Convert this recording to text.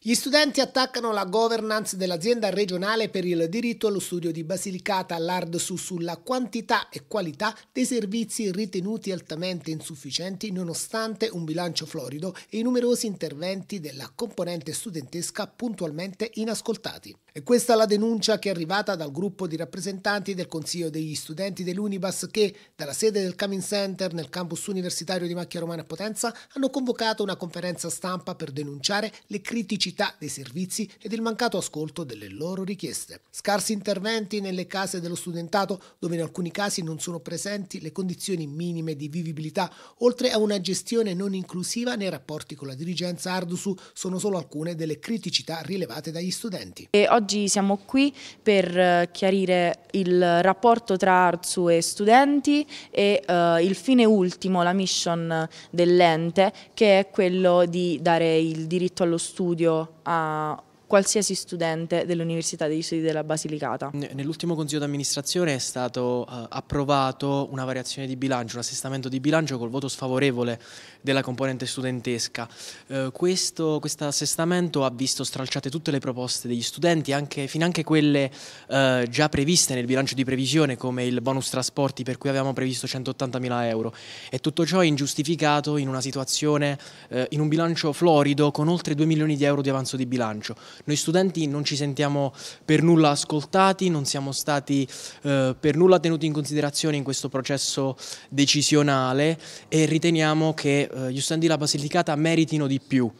Gli studenti attaccano la governance dell'azienda regionale per il diritto allo studio di Basilicata, all'Ard su sulla quantità e qualità dei servizi ritenuti altamente insufficienti nonostante un bilancio florido e i numerosi interventi della componente studentesca puntualmente inascoltati. E questa la denuncia che è arrivata dal gruppo di rappresentanti del Consiglio degli Studenti dell'Unibas che, dalla sede del Coming Center nel campus universitario di Macchia Romana Potenza, hanno convocato una conferenza stampa per denunciare le criticità gratuità dei servizi ed il mancato ascolto delle loro richieste. Scarsi interventi nelle case dello studentato dove in alcuni casi non sono presenti le condizioni minime di vivibilità, oltre a una gestione non inclusiva nei rapporti con la dirigenza Ardusu sono solo alcune delle criticità rilevate dagli studenti. E oggi siamo qui per eh, chiarire il rapporto tra Ardusu e studenti e eh, il fine ultimo, la mission dell'ente, che è quello di dare il diritto allo studio a qualsiasi studente dell'Università degli Studi della Basilicata. Nell'ultimo Consiglio d'amministrazione è stato eh, approvato una variazione di bilancio, un assestamento di bilancio col voto sfavorevole della componente studentesca. Eh, questo quest assestamento ha visto stralciate tutte le proposte degli studenti, anche, finanche quelle eh, già previste nel bilancio di previsione come il bonus trasporti per cui avevamo previsto 180.000 euro e tutto ciò è ingiustificato in una situazione, in un bilancio florido con oltre 2 milioni di euro di avanzo di bilancio. Noi studenti non ci sentiamo per nulla ascoltati, non siamo stati eh, per nulla tenuti in considerazione in questo processo decisionale e riteniamo che eh, gli studenti della Basilicata meritino di più.